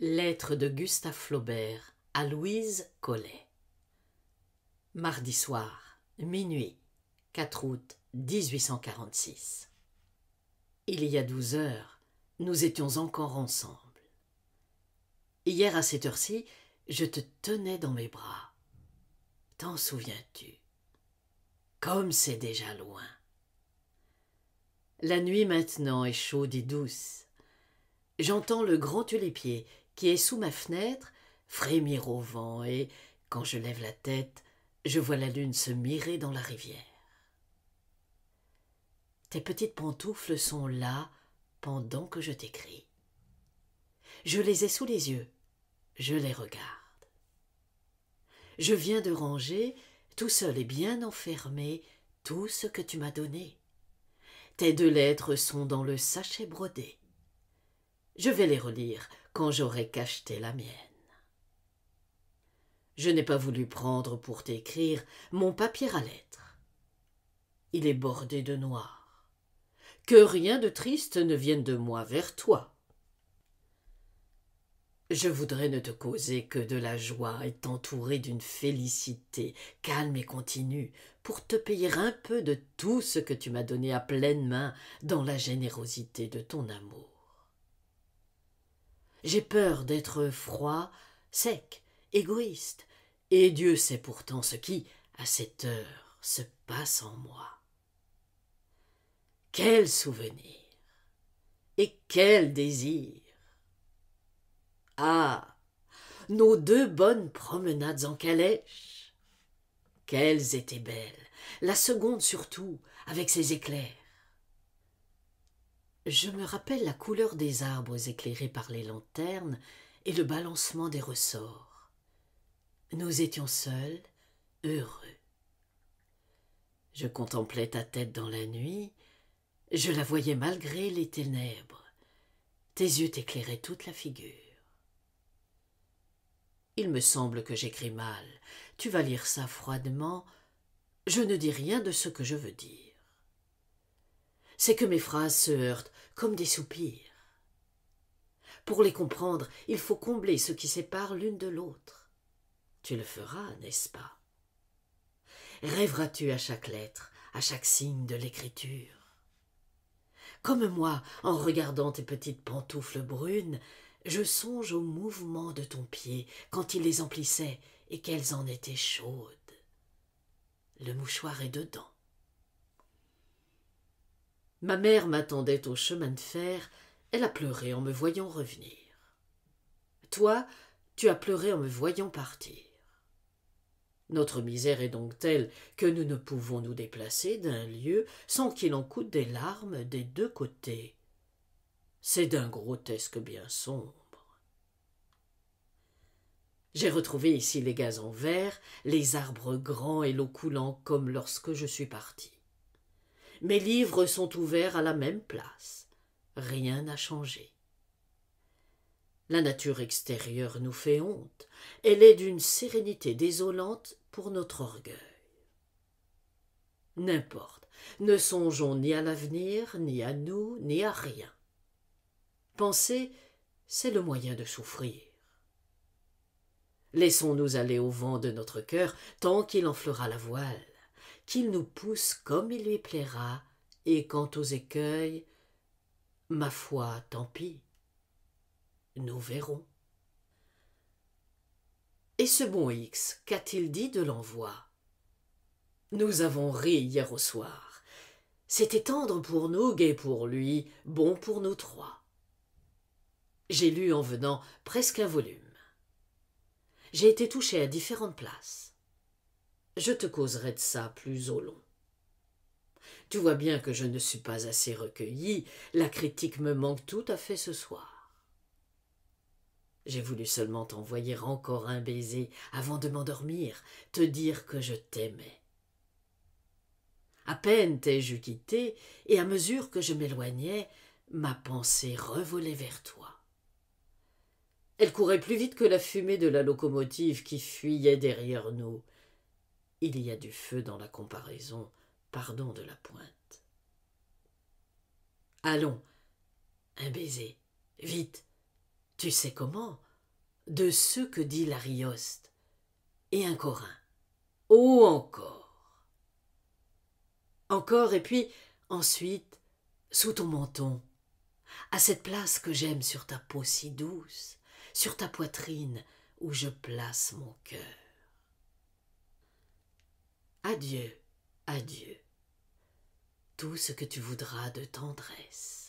Lettre de Gustave Flaubert à Louise Collet. Mardi soir, minuit, 4 août 1846. Il y a douze heures, nous étions encore ensemble. Hier à cette heure-ci, je te tenais dans mes bras. T'en souviens-tu Comme c'est déjà loin. La nuit maintenant est chaude et douce. J'entends le grand tulipier qui est sous ma fenêtre, frémir au vent, et, quand je lève la tête, je vois la lune se mirer dans la rivière. Tes petites pantoufles sont là pendant que je t'écris. Je les ai sous les yeux, je les regarde. Je viens de ranger, tout seul et bien enfermé, tout ce que tu m'as donné. Tes deux lettres sont dans le sachet brodé. Je vais les relire, quand j'aurai cacheté la mienne. Je n'ai pas voulu prendre pour t'écrire mon papier à lettres. Il est bordé de noir. Que rien de triste ne vienne de moi vers toi. Je voudrais ne te causer que de la joie et t'entourer d'une félicité calme et continue pour te payer un peu de tout ce que tu m'as donné à pleine main dans la générosité de ton amour. J'ai peur d'être froid, sec, égoïste, et Dieu sait pourtant ce qui, à cette heure, se passe en moi. Quel souvenir Et quel désir Ah Nos deux bonnes promenades en calèche Qu'elles étaient belles La seconde surtout, avec ses éclairs je me rappelle la couleur des arbres éclairés par les lanternes et le balancement des ressorts. Nous étions seuls, heureux. Je contemplais ta tête dans la nuit, je la voyais malgré les ténèbres. Tes yeux t'éclairaient toute la figure. Il me semble que j'écris mal. Tu vas lire ça froidement. Je ne dis rien de ce que je veux dire c'est que mes phrases se heurtent comme des soupirs. Pour les comprendre, il faut combler ce qui sépare l'une de l'autre. Tu le feras, n'est-ce pas Rêveras-tu à chaque lettre, à chaque signe de l'écriture Comme moi, en regardant tes petites pantoufles brunes, je songe au mouvement de ton pied quand il les emplissait et qu'elles en étaient chaudes. Le mouchoir est dedans. Ma mère m'attendait au chemin de fer, elle a pleuré en me voyant revenir. Toi, tu as pleuré en me voyant partir. Notre misère est donc telle que nous ne pouvons nous déplacer d'un lieu sans qu'il en coûte des larmes des deux côtés. C'est d'un grotesque bien sombre. J'ai retrouvé ici les gaz en verre, les arbres grands et l'eau coulant comme lorsque je suis parti. Mes livres sont ouverts à la même place. Rien n'a changé. La nature extérieure nous fait honte. Elle est d'une sérénité désolante pour notre orgueil. N'importe, ne songeons ni à l'avenir, ni à nous, ni à rien. Penser, c'est le moyen de souffrir. Laissons-nous aller au vent de notre cœur tant qu'il enflera la voile qu'il nous pousse comme il lui plaira, et quant aux écueils, ma foi, tant pis. Nous verrons. Et ce bon X, qu'a-t-il dit de l'envoi Nous avons ri hier au soir. C'était tendre pour nous, gai pour lui, bon pour nous trois. J'ai lu en venant presque un volume. J'ai été touché à différentes places. Je te causerai de ça plus au long. Tu vois bien que je ne suis pas assez recueilli, la critique me manque tout à fait ce soir. J'ai voulu seulement t'envoyer encore un baiser avant de m'endormir, te dire que je t'aimais. À peine t'ai-je quitté, et à mesure que je m'éloignais, ma pensée revolait vers toi. Elle courait plus vite que la fumée de la locomotive qui fuyait derrière nous. Il y a du feu dans la comparaison, pardon de la pointe. Allons, un baiser, vite, tu sais comment, de ce que dit l'Arioste, et un Corin. Oh encore Encore, et puis, ensuite, sous ton menton, à cette place que j'aime sur ta peau si douce, sur ta poitrine où je place mon cœur. Adieu, adieu, tout ce que tu voudras de tendresse.